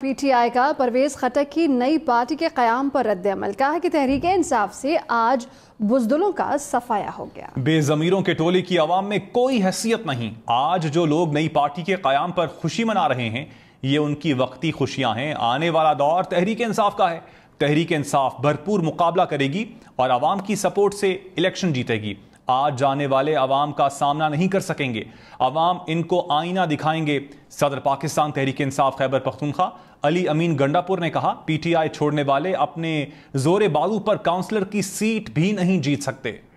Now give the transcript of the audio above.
PTI का परवेज खटक की नई पार्टी के क्याम पर रद्द अमल कहा कि तहरीक इंसाफ से आज बुजदलों का सफाया हो गया बेजमीरों के टोले की आवाम में कोई हैसियत नहीं आज जो लोग नई पार्टी के क्याम पर खुशी मना रहे हैं ये उनकी वक्ती खुशियां हैं आने वाला दौर तहरीक इंसाफ का है तहरीक इंसाफ भरपूर मुकाबला करेगी और आवाम की सपोर्ट से इलेक्शन जीतेगी आज जाने वाले अवाम का सामना नहीं कर सकेंगे अवाम इनको आईना दिखाएंगे सदर पाकिस्तान तहरीक इंसाफ खैबर पख्तूनख्वा अली अमीन गंडापुर ने कहा पीटीआई छोड़ने वाले अपने जोरे बाजू पर काउंसलर की सीट भी नहीं जीत सकते